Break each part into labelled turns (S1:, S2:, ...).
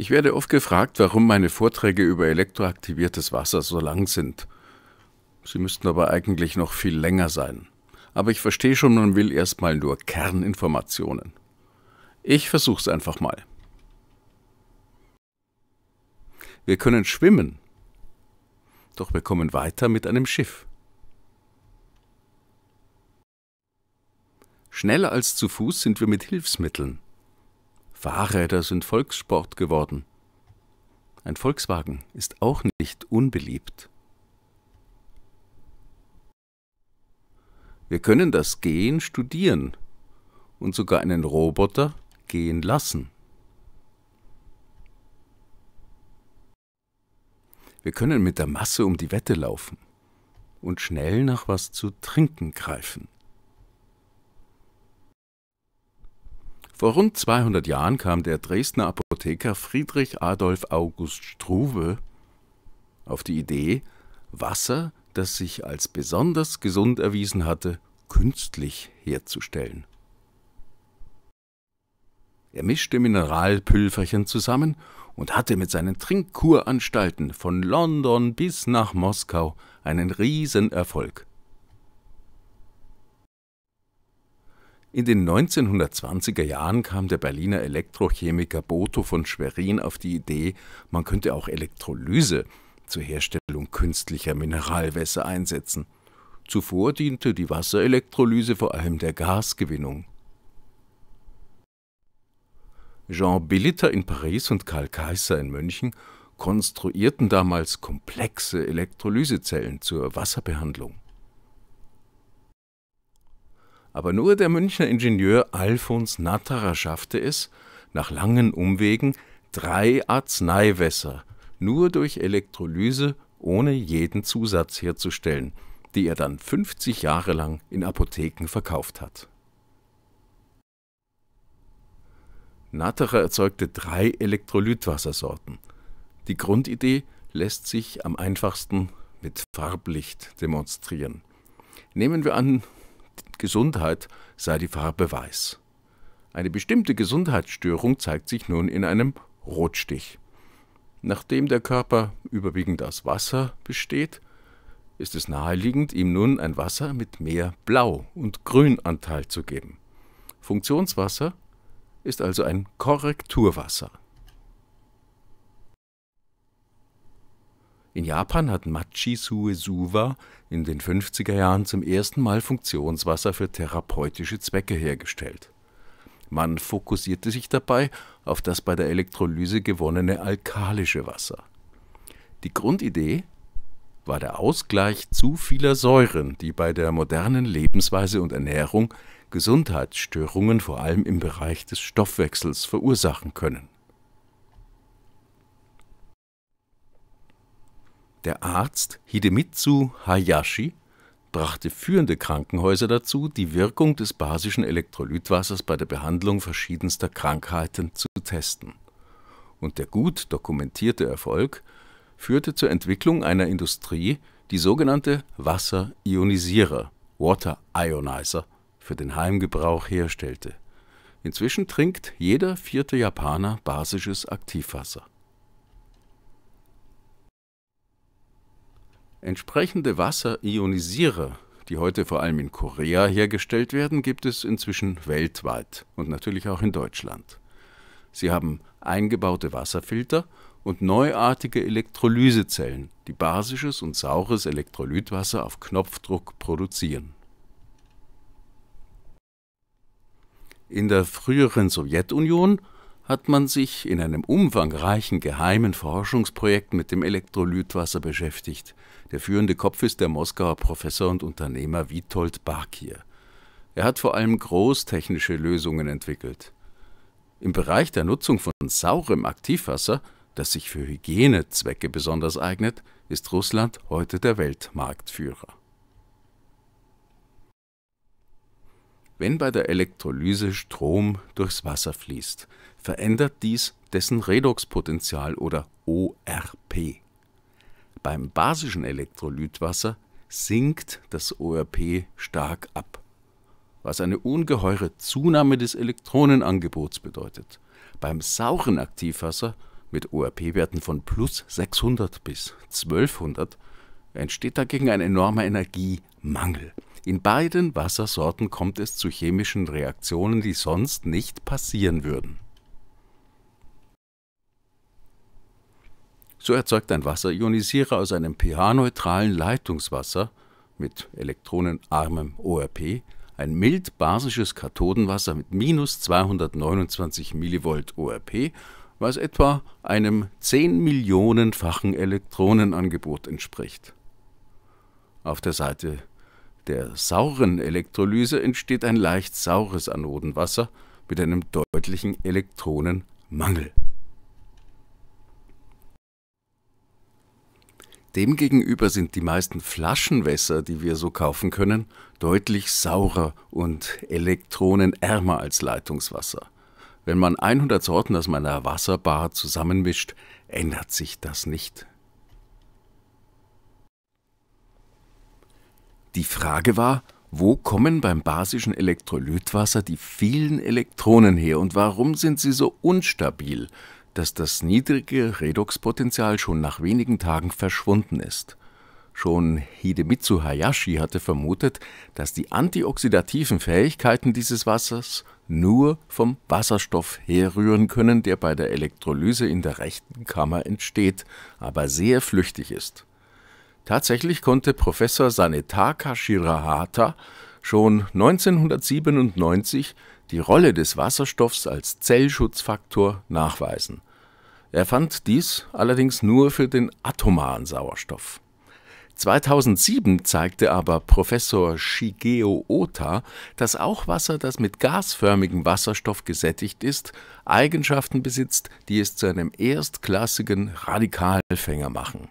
S1: Ich werde oft gefragt, warum meine Vorträge über elektroaktiviertes Wasser so lang sind. Sie müssten aber eigentlich noch viel länger sein. Aber ich verstehe schon, man will erstmal nur Kerninformationen. Ich versuch's einfach mal. Wir können schwimmen. Doch wir kommen weiter mit einem Schiff. Schneller als zu Fuß sind wir mit Hilfsmitteln. Fahrräder sind Volkssport geworden. Ein Volkswagen ist auch nicht unbeliebt. Wir können das Gehen studieren und sogar einen Roboter gehen lassen. Wir können mit der Masse um die Wette laufen und schnell nach was zu trinken greifen. Vor rund 200 Jahren kam der Dresdner Apotheker Friedrich Adolf August Struve auf die Idee, Wasser, das sich als besonders gesund erwiesen hatte, künstlich herzustellen. Er mischte Mineralpülverchen zusammen und hatte mit seinen Trinkkuranstalten von London bis nach Moskau einen Riesenerfolg. In den 1920er Jahren kam der Berliner Elektrochemiker Boto von Schwerin auf die Idee, man könnte auch Elektrolyse zur Herstellung künstlicher Mineralwässer einsetzen. Zuvor diente die Wasserelektrolyse vor allem der Gasgewinnung. Jean Billiter in Paris und Karl Kaiser in München konstruierten damals komplexe Elektrolysezellen zur Wasserbehandlung aber nur der Münchner Ingenieur Alfons Natterer schaffte es, nach langen Umwegen drei Arzneiwässer nur durch Elektrolyse ohne jeden Zusatz herzustellen, die er dann 50 Jahre lang in Apotheken verkauft hat. Natterer erzeugte drei Elektrolytwassersorten. Die Grundidee lässt sich am einfachsten mit Farblicht demonstrieren. Nehmen wir an, Gesundheit sei die Farbe weiß. Eine bestimmte Gesundheitsstörung zeigt sich nun in einem Rotstich. Nachdem der Körper überwiegend aus Wasser besteht, ist es naheliegend, ihm nun ein Wasser mit mehr Blau- und Grünanteil zu geben. Funktionswasser ist also ein Korrekturwasser. In Japan hat Machi Suesuwa in den 50er Jahren zum ersten Mal Funktionswasser für therapeutische Zwecke hergestellt. Man fokussierte sich dabei auf das bei der Elektrolyse gewonnene alkalische Wasser. Die Grundidee war der Ausgleich zu vieler Säuren, die bei der modernen Lebensweise und Ernährung Gesundheitsstörungen vor allem im Bereich des Stoffwechsels verursachen können. Der Arzt Hidemitsu Hayashi brachte führende Krankenhäuser dazu, die Wirkung des basischen Elektrolytwassers bei der Behandlung verschiedenster Krankheiten zu testen. Und der gut dokumentierte Erfolg führte zur Entwicklung einer Industrie, die sogenannte Wasserionisierer, Water Ionizer, für den Heimgebrauch herstellte. Inzwischen trinkt jeder vierte Japaner basisches Aktivwasser. Entsprechende Wasserionisierer, die heute vor allem in Korea hergestellt werden, gibt es inzwischen weltweit und natürlich auch in Deutschland. Sie haben eingebaute Wasserfilter und neuartige Elektrolysezellen, die basisches und saures Elektrolytwasser auf Knopfdruck produzieren. In der früheren Sowjetunion hat man sich in einem umfangreichen geheimen Forschungsprojekt mit dem Elektrolytwasser beschäftigt. Der führende Kopf ist der Moskauer Professor und Unternehmer Witold Bakir. Er hat vor allem großtechnische Lösungen entwickelt. Im Bereich der Nutzung von saurem Aktivwasser, das sich für Hygienezwecke besonders eignet, ist Russland heute der Weltmarktführer. Wenn bei der Elektrolyse Strom durchs Wasser fließt, verändert dies dessen Redoxpotential oder ORP. Beim basischen Elektrolytwasser sinkt das ORP stark ab, was eine ungeheure Zunahme des Elektronenangebots bedeutet. Beim sauren Aktivwasser mit ORP-Werten von plus 600 bis 1200 entsteht dagegen ein enormer Energiemangel. In beiden Wassersorten kommt es zu chemischen Reaktionen, die sonst nicht passieren würden. So erzeugt ein Wasserionisierer aus einem pH-neutralen Leitungswasser mit elektronenarmem ORP ein mild basisches Kathodenwasser mit minus 229 mV ORP, was etwa einem 10 Millionenfachen Elektronenangebot entspricht. Auf der Seite der sauren Elektrolyse entsteht ein leicht saures Anodenwasser mit einem deutlichen Elektronenmangel. Demgegenüber sind die meisten Flaschenwässer, die wir so kaufen können, deutlich saurer und elektronenärmer als Leitungswasser. Wenn man 100 Sorten aus meiner Wasserbar zusammenmischt, ändert sich das nicht. Die Frage war, wo kommen beim basischen Elektrolytwasser die vielen Elektronen her und warum sind sie so unstabil, dass das niedrige Redoxpotenzial schon nach wenigen Tagen verschwunden ist? Schon Hidemitsu Hayashi hatte vermutet, dass die antioxidativen Fähigkeiten dieses Wassers nur vom Wasserstoff herrühren können, der bei der Elektrolyse in der rechten Kammer entsteht, aber sehr flüchtig ist. Tatsächlich konnte Professor Sanetaka Shirahata schon 1997 die Rolle des Wasserstoffs als Zellschutzfaktor nachweisen. Er fand dies allerdings nur für den atomaren Sauerstoff. 2007 zeigte aber Professor Shigeo Ota, dass auch Wasser, das mit gasförmigem Wasserstoff gesättigt ist, Eigenschaften besitzt, die es zu einem erstklassigen Radikalfänger machen.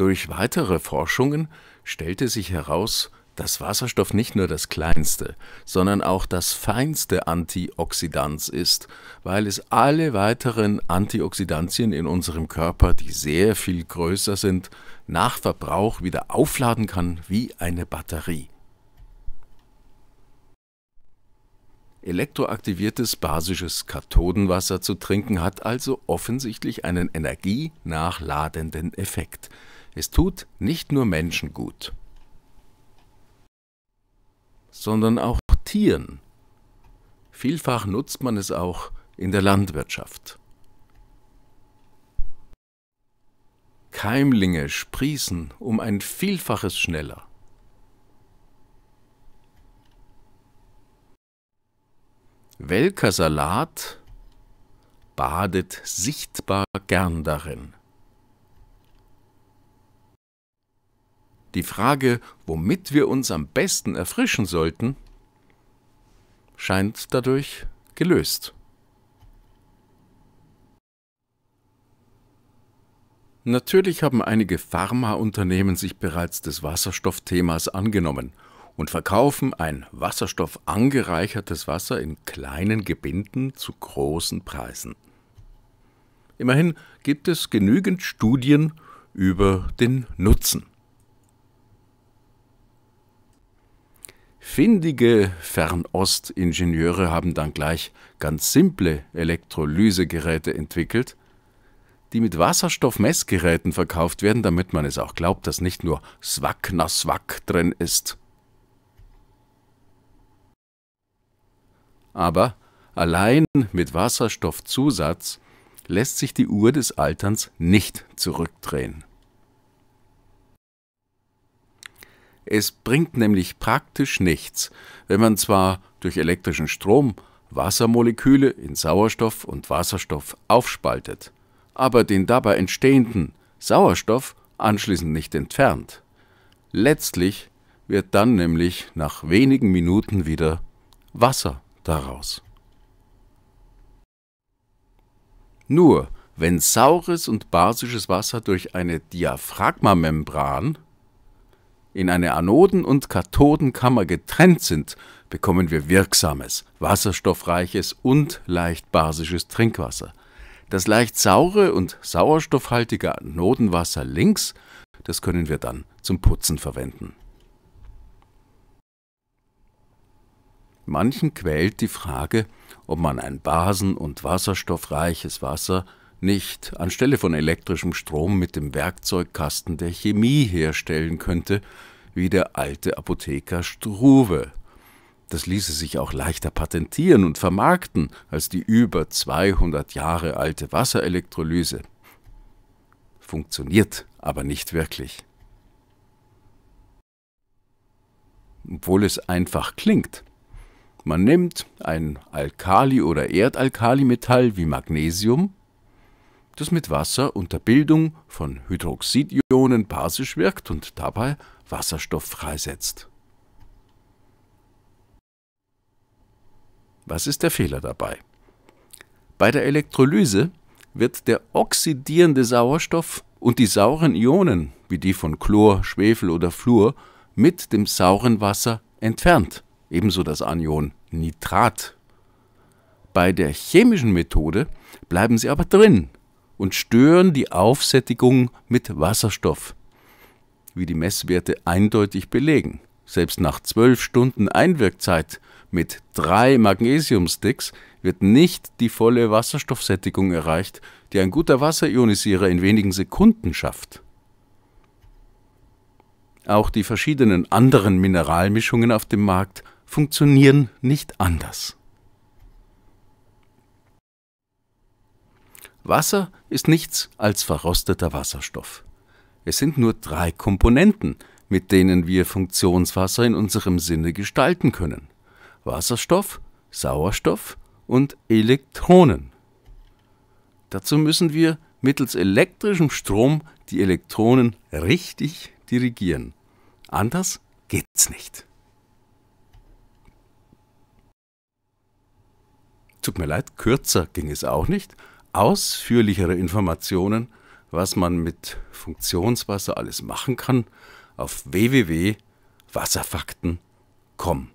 S1: Durch weitere Forschungen stellte sich heraus, dass Wasserstoff nicht nur das kleinste, sondern auch das feinste Antioxidant ist, weil es alle weiteren Antioxidantien in unserem Körper, die sehr viel größer sind, nach Verbrauch wieder aufladen kann wie eine Batterie. Elektroaktiviertes basisches Kathodenwasser zu trinken hat also offensichtlich einen energienachladenden Effekt – es tut nicht nur Menschen gut, sondern auch Tieren. Vielfach nutzt man es auch in der Landwirtschaft. Keimlinge sprießen um ein Vielfaches schneller. Welker Salat badet sichtbar gern darin. die Frage, womit wir uns am besten erfrischen sollten, scheint dadurch gelöst. Natürlich haben einige Pharmaunternehmen sich bereits des Wasserstoffthemas angenommen und verkaufen ein wasserstoffangereichertes Wasser in kleinen Gebinden zu großen Preisen. Immerhin gibt es genügend Studien über den Nutzen. Findige Fernostingenieure haben dann gleich ganz simple Elektrolysegeräte entwickelt, die mit Wasserstoffmessgeräten verkauft werden, damit man es auch glaubt, dass nicht nur Swack na Swack drin ist. Aber allein mit Wasserstoffzusatz lässt sich die Uhr des Alterns nicht zurückdrehen. Es bringt nämlich praktisch nichts, wenn man zwar durch elektrischen Strom Wassermoleküle in Sauerstoff und Wasserstoff aufspaltet, aber den dabei entstehenden Sauerstoff anschließend nicht entfernt. Letztlich wird dann nämlich nach wenigen Minuten wieder Wasser daraus. Nur wenn saures und basisches Wasser durch eine Diaphragmamembran in eine Anoden- und Kathodenkammer getrennt sind, bekommen wir wirksames, wasserstoffreiches und leicht basisches Trinkwasser. Das leicht saure und sauerstoffhaltige Anodenwasser links, das können wir dann zum Putzen verwenden. Manchen quält die Frage, ob man ein basen- und wasserstoffreiches Wasser nicht anstelle von elektrischem Strom mit dem Werkzeugkasten der Chemie herstellen könnte, wie der alte Apotheker Struve. Das ließe sich auch leichter patentieren und vermarkten als die über 200 Jahre alte Wasserelektrolyse. Funktioniert aber nicht wirklich. Obwohl es einfach klingt. Man nimmt ein Alkali- oder Erdalkalimetall wie Magnesium, das mit Wasser unter Bildung von Hydroxidionen basisch wirkt und dabei Wasserstoff freisetzt. Was ist der Fehler dabei? Bei der Elektrolyse wird der oxidierende Sauerstoff und die sauren Ionen, wie die von Chlor, Schwefel oder Fluor, mit dem sauren Wasser entfernt, ebenso das Anion Nitrat. Bei der chemischen Methode bleiben sie aber drin und stören die Aufsättigung mit Wasserstoff, wie die Messwerte eindeutig belegen. Selbst nach zwölf Stunden Einwirkzeit mit drei Magnesiumsticks wird nicht die volle Wasserstoffsättigung erreicht, die ein guter Wasserionisierer in wenigen Sekunden schafft. Auch die verschiedenen anderen Mineralmischungen auf dem Markt funktionieren nicht anders. Wasser ist nichts als verrosteter Wasserstoff. Es sind nur drei Komponenten, mit denen wir Funktionswasser in unserem Sinne gestalten können. Wasserstoff, Sauerstoff und Elektronen. Dazu müssen wir mittels elektrischem Strom die Elektronen richtig dirigieren. Anders geht's nicht. Tut mir leid, kürzer ging es auch nicht, ausführlichere Informationen, was man mit Funktionswasser alles machen kann, auf www.wasserfakten.com.